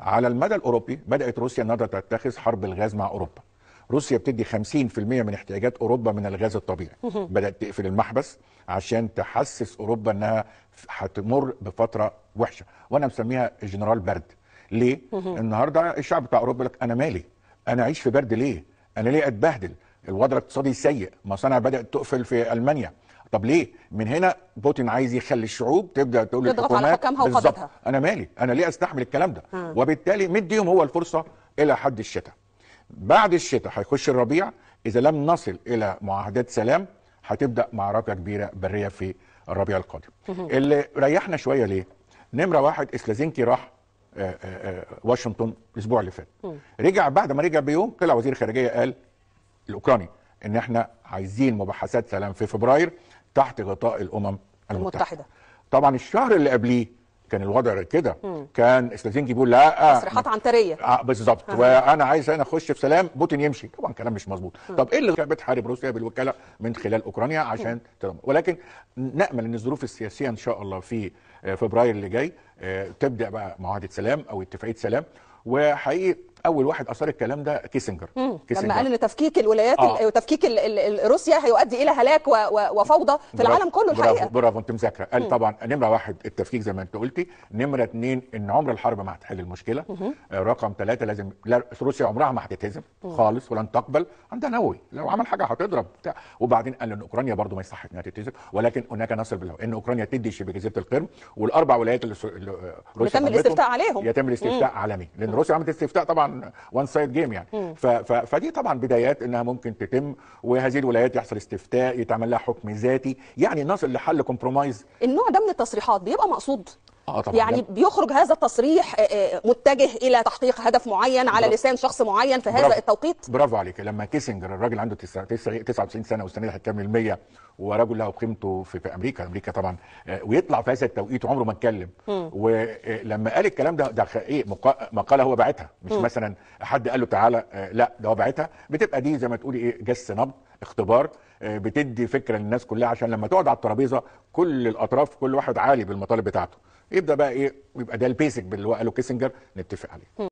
على المدى الاوروبي بدات روسيا النهارده تتخذ حرب الغاز مع اوروبا روسيا بتدي 50% من احتياجات اوروبا من الغاز الطبيعي بدات تقفل المحبس عشان تحسس اوروبا انها هتمر بفتره وحشه وانا مسميها الجنرال برد ليه النهارده الشعب بتاع اوروبا لك انا مالي انا اعيش في برد ليه انا ليه اتبهدل الوضع الاقتصادي سيء مصانع بدات تقفل في المانيا طب ليه من هنا بوتين عايز يخلي الشعوب تبدا تقول تضغط على حكامها وقادتها انا مالي انا ليه استحمل الكلام ده وبالتالي مديهم هو الفرصه الى حد الشتاء بعد الشتاء هيخش الربيع اذا لم نصل الى معاهدات سلام هتبدا معركه كبيره بريه في الربيع القادم اللي ريحنا شويه ليه نمره واحد اسلازينكي راح آه، آه، آه، واشنطن الاسبوع اللي فات رجع بعد ما رجع بيوم طلع وزير خارجيه قال الاوكراني ان احنا عايزين مباحثات سلام في فبراير تحت غطاء الامم المتحده, المتحدة. طبعا الشهر اللي قبليه كان الوضع كده كان استاذينجي بيقول لا آه، تصريحات عنتريه آه بالظبط آه. وانا عايز انا اخش في سلام بوتين يمشي طبعا كلام مش مظبوط طب ايه اللي كانت بتحارب روسيا بالوكاله من خلال اوكرانيا عشان تضمن ولكن نامل ان الظروف السياسيه ان شاء الله في آه، فبراير اللي جاي تبدا بقى معاهده سلام او اتفاقيه سلام وحقيقي اول واحد اثار الكلام ده كيسنجر كيسنجر لما قال ان تفكيك الولايات آه. تفكيك ال ال روسيا هيؤدي الى هلاك وفوضى في برافو العالم كله الحقيقه برافو برافو انت مذاكره قال طبعا نمره واحد التفكيك زي ما انت قلتي نمره اثنين ان عمر الحرب ما هتحل المشكله مم. آه، رقم ثلاثه لازم لا روسيا عمرها ما هتتهزم خالص ولن تقبل عندها نووي لو عمل حاجه هتضرب بتاع وبعدين قال ان اوكرانيا برضه ما يصح انها تتهزم ولكن هناك نصر بالله ان اوكرانيا تدي شبه جزيره القرم والاربع ولايات اللي آه، روسيا يتم الاستفتاء عليهم يتم الاستفتاء عالمي لان روسيا عملت استفتاء طبعا وان سايد جيم يعني ف ف فدي طبعا بدايات انها ممكن تتم وهذه الولايات يحصل استفتاء يتعمل لها حكم ذاتي يعني نصل لحل كومبرومايز النوع ده من التصريحات بيبقى مقصود آه طبعا يعني بيخرج هذا التصريح آه، آه، متجه الى تحقيق هدف معين على لسان شخص معين في هذا برافو. التوقيت برافو عليك لما كيسنجر الراجل عنده 99 سنه واستنى هتكمل 100 ورجل له قيمته في, في امريكا امريكا طبعا آه، ويطلع في هذا التوقيت وعمره ما اتكلم ولما قال الكلام ده ده ايه مقاله هو باعتها مش م. مثلا حد قال له تعالى لا ده هو باعتها بتبقى دي زي ما تقولي ايه جس نبض اختبار آه، بتدي فكره للناس كلها عشان لما تقعد على الترابيزه كل الاطراف كل واحد عالي بالمطالب بتاعته يبدا بقى ايه يبقى ده البيسك اللي هو قاله كيسنجر نتفق عليه